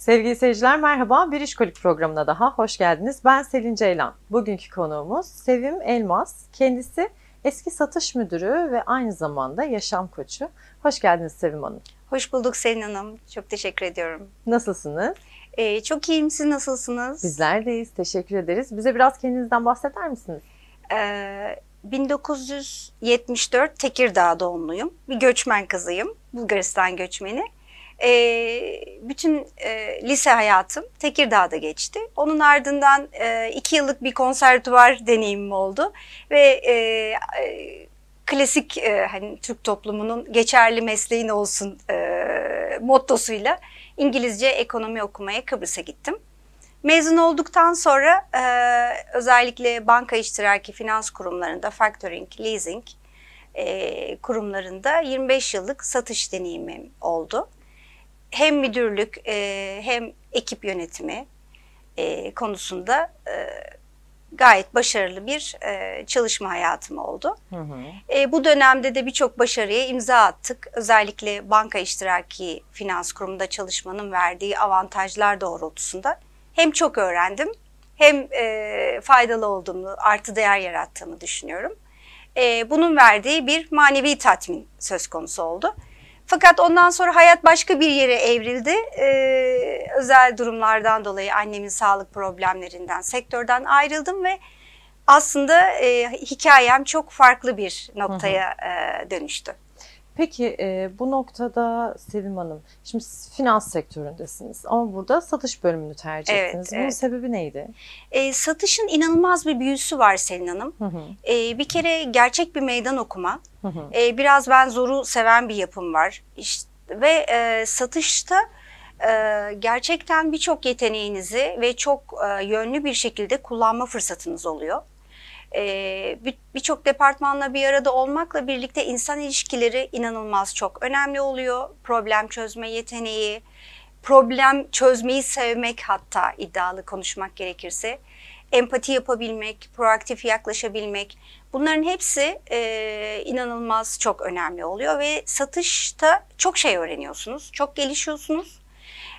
Sevgili seyirciler merhaba. Bir İşkolik programına daha hoş geldiniz. Ben Selin Ceylan. Bugünkü konuğumuz Sevim Elmas. Kendisi eski satış müdürü ve aynı zamanda yaşam koçu. Hoş geldiniz Sevim Hanım. Hoş bulduk Selin Hanım. Çok teşekkür ediyorum. Nasılsınız? Ee, çok iyiyim. Siz nasılsınız? Bizler deyiz. Teşekkür ederiz. Bize biraz kendinizden bahseder misiniz? Ee, 1974 Tekirdağ doğumluyum. Bir göçmen kızıyım. Bulgaristan göçmeni. E, bütün e, lise hayatım Tekirdağ'da geçti. Onun ardından e, iki yıllık bir konservatuvar deneyimim oldu ve e, e, klasik e, hani Türk toplumunun geçerli mesleğin olsun e, mottosuyla İngilizce ekonomi okumaya Kıbrıs'a gittim. Mezun olduktan sonra e, özellikle banka iştiraki finans kurumlarında factoring, leasing e, kurumlarında 25 yıllık satış deneyimim oldu hem müdürlük e, hem ekip yönetimi e, konusunda e, gayet başarılı bir e, çalışma hayatım oldu. Hı hı. E, bu dönemde de birçok başarıya imza attık. Özellikle banka iştiraki finans kurumunda çalışmanın verdiği avantajlar doğrultusunda hem çok öğrendim hem e, faydalı olduğumu, artı değer yarattığımı düşünüyorum. E, bunun verdiği bir manevi tatmin söz konusu oldu. Fakat ondan sonra hayat başka bir yere evrildi. Ee, özel durumlardan dolayı annemin sağlık problemlerinden, sektörden ayrıldım ve aslında e, hikayem çok farklı bir noktaya hı hı. E, dönüştü. Peki e, bu noktada Sevim Hanım, şimdi siz finans sektöründesiniz ama burada satış bölümünü tercih evet, ettiniz. Bunun evet. sebebi neydi? E, satışın inanılmaz bir büyüsü var Selin Hanım. Hı hı. E, bir kere gerçek bir meydan okuma, Hı hı. E, biraz ben zoru seven bir yapım var. İşte, ve e, satışta e, gerçekten birçok yeteneğinizi ve çok e, yönlü bir şekilde kullanma fırsatınız oluyor. E, birçok departmanla bir arada olmakla birlikte insan ilişkileri inanılmaz çok önemli oluyor. Problem çözme yeteneği, problem çözmeyi sevmek hatta iddialı konuşmak gerekirse empati yapabilmek, proaktif yaklaşabilmek bunların hepsi e, inanılmaz çok önemli oluyor ve satışta çok şey öğreniyorsunuz, çok gelişiyorsunuz.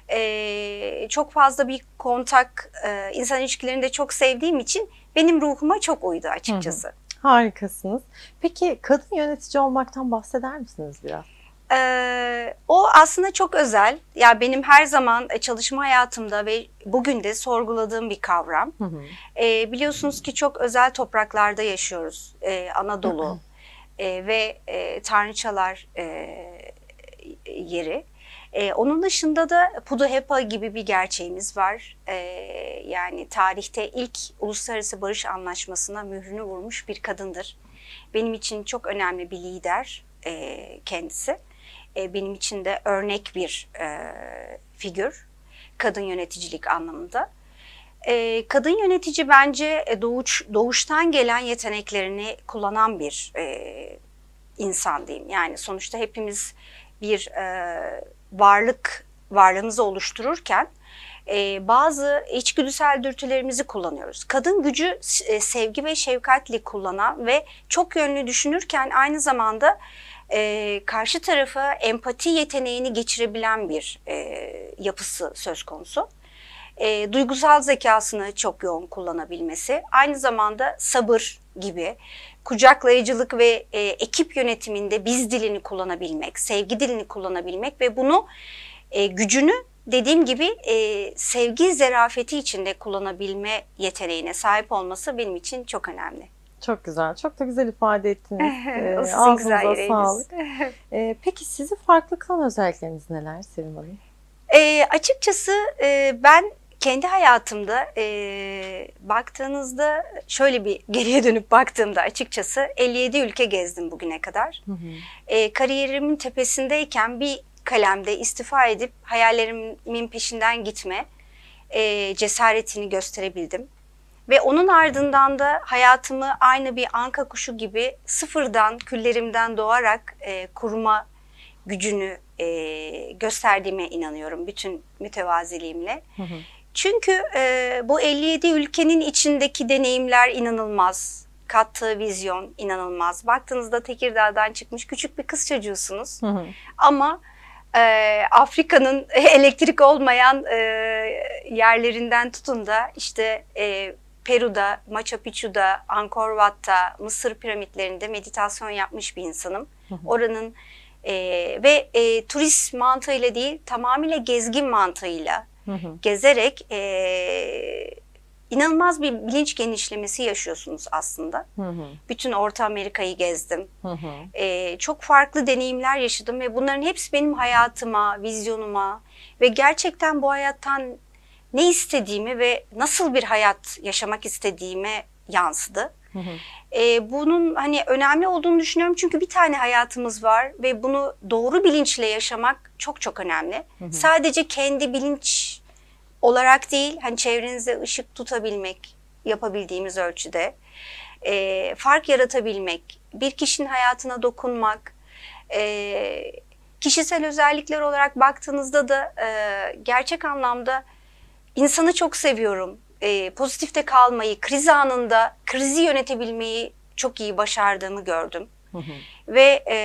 E, çok fazla bir kontak, e, insan ilişkilerinde çok sevdiğim için benim ruhuma çok uydu açıkçası. Hı hı. Harikasınız. Peki kadın yönetici olmaktan bahseder misiniz biraz? Ee, o aslında çok özel. Ya yani benim her zaman e, çalışma hayatımda ve bugün de sorguladığım bir kavram. Hı hı. Ee, biliyorsunuz ki çok özel topraklarda yaşıyoruz. Ee, Anadolu hı hı. E, ve e, tanrıçalar e, yeri. E, onun dışında da Puduhepa gibi bir gerçeğimiz var. E, yani tarihte ilk uluslararası barış anlaşmasına mührünü vurmuş bir kadındır. Benim için çok önemli bir lider e, kendisi e, benim için de örnek bir e, figür kadın yöneticilik anlamında. E, kadın yönetici bence e, doğuş, doğuştan gelen yeteneklerini kullanan bir e, insan diyeyim. Yani sonuçta hepimiz bir e, varlık varlığımızı oluştururken e, bazı içgüdüsel dürtülerimizi kullanıyoruz. Kadın gücü e, sevgi ve şefkatle kullanan ve çok yönlü düşünürken aynı zamanda e, karşı tarafa empati yeteneğini geçirebilen bir e, yapısı söz konusu. E, duygusal zekasını çok yoğun kullanabilmesi, aynı zamanda sabır gibi kucaklayıcılık ve e, ekip yönetiminde biz dilini kullanabilmek, sevgi dilini kullanabilmek ve bunu e, gücünü dediğim gibi e, sevgi zerafeti içinde kullanabilme yeteneğine sahip olması benim için çok önemli. Çok güzel. Çok da güzel ifade ettiniz. ee, güzel sağlık. ee, peki sizi farklı kılan özellikleriniz neler Sevim Hanım? Ee, açıkçası e, ben kendi hayatımda e, baktığınızda şöyle bir geriye dönüp baktığımda açıkçası 57 ülke gezdim bugüne kadar. Hı hı. E, kariyerimin tepesindeyken bir kalemde istifa edip hayallerimin peşinden gitme e, cesaretini gösterebildim. Ve onun ardından da hayatımı aynı bir anka kuşu gibi sıfırdan, küllerimden doğarak e, kurma gücünü e, gösterdiğime inanıyorum bütün mütevaziliğimle. Hı hı. Çünkü e, bu 57 ülkenin içindeki deneyimler inanılmaz. Kattığı vizyon inanılmaz. Baktığınızda Tekirdağ'dan çıkmış küçük bir kız çocuğusunuz. Hı hı. Ama e, Afrika'nın elektrik olmayan e, yerlerinden tutun da işte e, Peru'da, Machu Picchu'da, Angkor Wat'ta, Mısır piramitlerinde meditasyon yapmış bir insanım. Oranın e, ve e, turist mantığıyla değil tamamıyla gezgin mantığıyla gezerek e, inanılmaz bir bilinç genişlemesi yaşıyorsunuz aslında. Bütün Orta Amerika'yı gezdim. E, çok farklı deneyimler yaşadım ve bunların hepsi benim hayatıma, vizyonuma ve gerçekten bu hayattan ne istediğimi ve nasıl bir hayat yaşamak istediğime yansıdı. Hı ee, bunun hani önemli olduğunu düşünüyorum çünkü bir tane hayatımız var ve bunu doğru bilinçle yaşamak çok çok önemli. Sadece kendi bilinç olarak değil, hani çevrenize ışık tutabilmek yapabildiğimiz ölçüde, e, fark yaratabilmek, bir kişinin hayatına dokunmak, e, kişisel özellikler olarak baktığınızda da e, gerçek anlamda insanı çok seviyorum. E, pozitifte kalmayı, kriz anında krizi yönetebilmeyi çok iyi başardığımı gördüm. Ve e,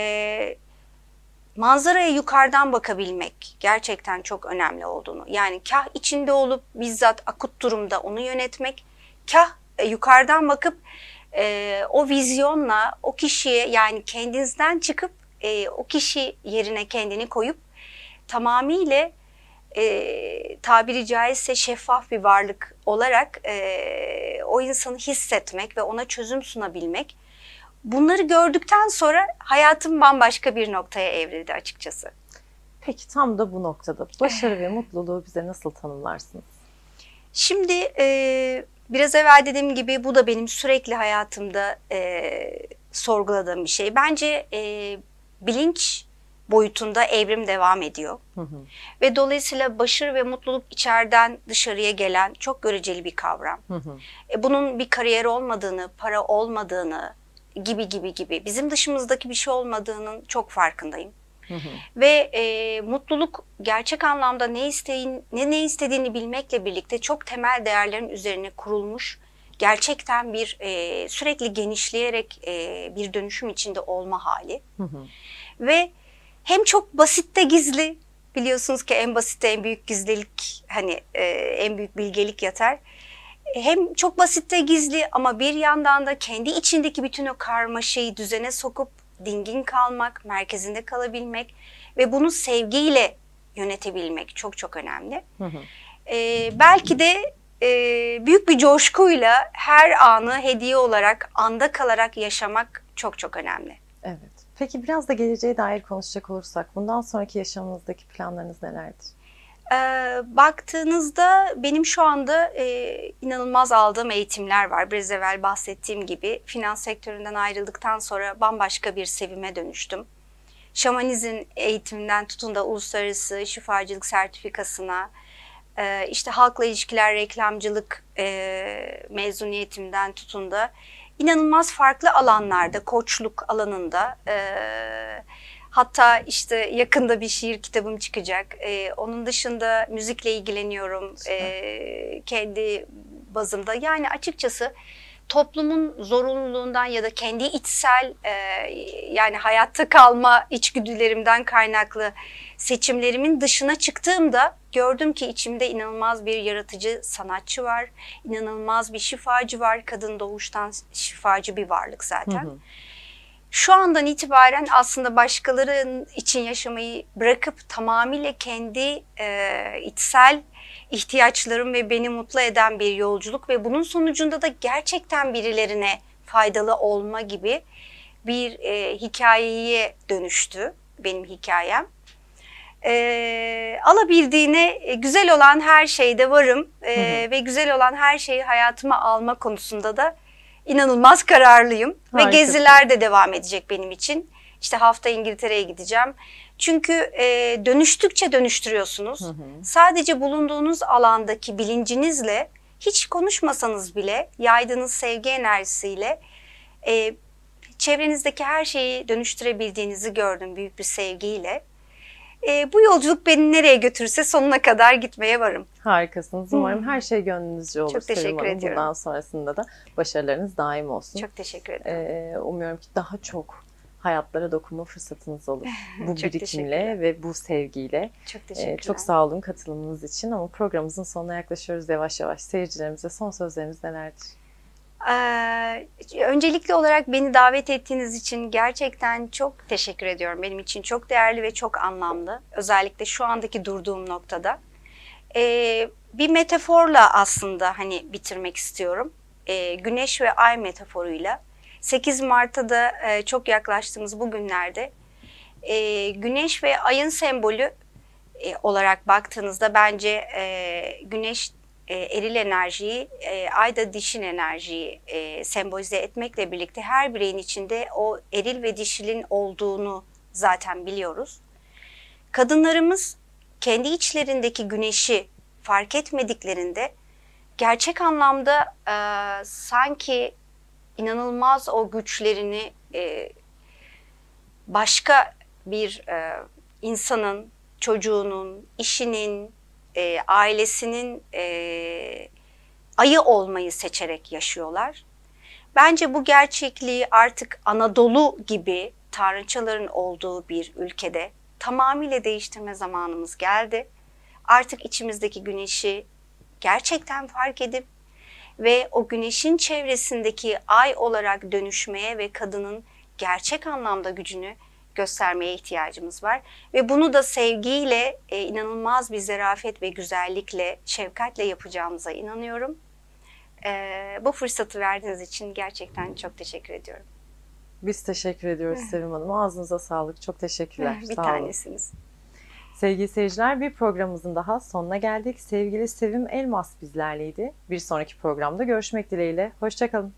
manzaraya yukarıdan bakabilmek gerçekten çok önemli olduğunu. Yani kah içinde olup bizzat akut durumda onu yönetmek, kah e, yukarıdan bakıp e, o vizyonla o kişiye yani kendinizden çıkıp e, o kişi yerine kendini koyup tamamıyla e, tabiri caizse şeffaf bir varlık olarak e, o insanı hissetmek ve ona çözüm sunabilmek. Bunları gördükten sonra hayatım bambaşka bir noktaya evrildi açıkçası. Peki tam da bu noktada başarı ve mutluluğu bize nasıl tanımlarsınız? Şimdi e, biraz evvel dediğim gibi bu da benim sürekli hayatımda e, sorguladığım bir şey. Bence e, bilinç boyutunda evrim devam ediyor. Hı hı. Ve dolayısıyla başarı ve mutluluk içeriden dışarıya gelen çok göreceli bir kavram. Hı hı. E, bunun bir kariyer olmadığını, para olmadığını gibi gibi gibi bizim dışımızdaki bir şey olmadığının çok farkındayım. Hı hı. Ve e, mutluluk gerçek anlamda ne isteyin, ne ne istediğini bilmekle birlikte çok temel değerlerin üzerine kurulmuş gerçekten bir e, sürekli genişleyerek e, bir dönüşüm içinde olma hali. Hı hı. Ve hem çok basit de gizli biliyorsunuz ki en basitte en büyük gizlilik hani e, en büyük bilgelik yatar. Hem çok basitte gizli ama bir yandan da kendi içindeki bütün o karmaşayı düzene sokup dingin kalmak, merkezinde kalabilmek ve bunu sevgiyle yönetebilmek çok çok önemli. Hı hı. Ee, belki de e, büyük bir coşkuyla her anı hediye olarak, anda kalarak yaşamak çok çok önemli. Evet. Peki biraz da geleceğe dair konuşacak olursak bundan sonraki yaşamınızdaki planlarınız nelerdir? E, baktığınızda benim şu anda e, inanılmaz aldığım eğitimler var. Biraz evvel bahsettiğim gibi finans sektöründen ayrıldıktan sonra bambaşka bir sevime dönüştüm. Şamanizm eğitiminden tutun da uluslararası şifacılık sertifikasına, e, işte halkla ilişkiler, reklamcılık e, mezuniyetimden tutun da inanılmaz farklı alanlarda, koçluk alanında... E, Hatta işte yakında bir şiir kitabım çıkacak. Ee, onun dışında müzikle ilgileniyorum ee, kendi bazımda. Yani açıkçası toplumun zorunluluğundan ya da kendi içsel e, yani hayatta kalma içgüdülerimden kaynaklı seçimlerimin dışına çıktığımda gördüm ki içimde inanılmaz bir yaratıcı sanatçı var, inanılmaz bir şifacı var. Kadın doğuştan şifacı bir varlık zaten. Hı hı. Şu andan itibaren aslında başkalarının için yaşamayı bırakıp tamamıyla kendi e, içsel ihtiyaçlarım ve beni mutlu eden bir yolculuk ve bunun sonucunda da gerçekten birilerine faydalı olma gibi bir e, hikayeye dönüştü benim hikayem. Ee, e, alabildiğine güzel olan her şeyde varım e, hı hı. ve güzel olan her şeyi hayatıma alma konusunda da inanılmaz kararlıyım Harika. ve geziler de devam edecek benim için. İşte hafta İngiltere'ye gideceğim. Çünkü e, dönüştükçe dönüştürüyorsunuz. Hı hı. Sadece bulunduğunuz alandaki bilincinizle hiç konuşmasanız bile yaydığınız sevgi enerjisiyle e, çevrenizdeki her şeyi dönüştürebildiğinizi gördüm büyük bir sevgiyle. E, bu yolculuk beni nereye götürürse sonuna kadar gitmeye varım. Harikasınız. Umarım hmm. her şey gönlünüzce olur. Çok teşekkür Umarım ediyorum. Bundan sonrasında da başarılarınız daim olsun. Çok teşekkür ederim. Ee, umuyorum ki daha çok hayatlara dokunma fırsatınız olur. Bu birikimle ve bu sevgiyle. Çok ee, teşekkürler. Ee, çok sağ olun katılımınız için ama programımızın sonuna yaklaşıyoruz yavaş yavaş. Seyircilerimize son sözleriniz nelerdir? Öncelikli olarak beni davet ettiğiniz için gerçekten çok teşekkür ediyorum. Benim için çok değerli ve çok anlamlı. Özellikle şu andaki durduğum noktada. Bir metaforla aslında hani bitirmek istiyorum. Güneş ve ay metaforuyla. 8 Mart'ta da çok yaklaştığımız bu günlerde güneş ve ayın sembolü olarak baktığınızda bence güneş e, eril enerjiyi, e, ay da dişin enerjiyi e, sembolize etmekle birlikte her bireyin içinde o eril ve dişilin olduğunu zaten biliyoruz. Kadınlarımız kendi içlerindeki güneşi fark etmediklerinde gerçek anlamda e, sanki inanılmaz o güçlerini e, başka bir e, insanın, çocuğunun, işinin, e, ailesinin e, ayı olmayı seçerek yaşıyorlar. Bence bu gerçekliği artık Anadolu gibi tanrıçaların olduğu bir ülkede tamamıyla değiştirme zamanımız geldi. Artık içimizdeki güneşi gerçekten fark edip ve o güneşin çevresindeki ay olarak dönüşmeye ve kadının gerçek anlamda gücünü göstermeye ihtiyacımız var. Ve bunu da sevgiyle, e, inanılmaz bir zarafet ve güzellikle, şefkatle yapacağımıza inanıyorum. E, bu fırsatı verdiğiniz için gerçekten çok teşekkür ediyorum. Biz teşekkür ediyoruz Sevim Hanım. Ağzınıza sağlık. Çok teşekkürler. bir Sağ tanesiniz. Olun. Sevgili seyirciler bir programımızın daha sonuna geldik. Sevgili Sevim Elmas bizlerleydi. Bir sonraki programda görüşmek dileğiyle. Hoşçakalın.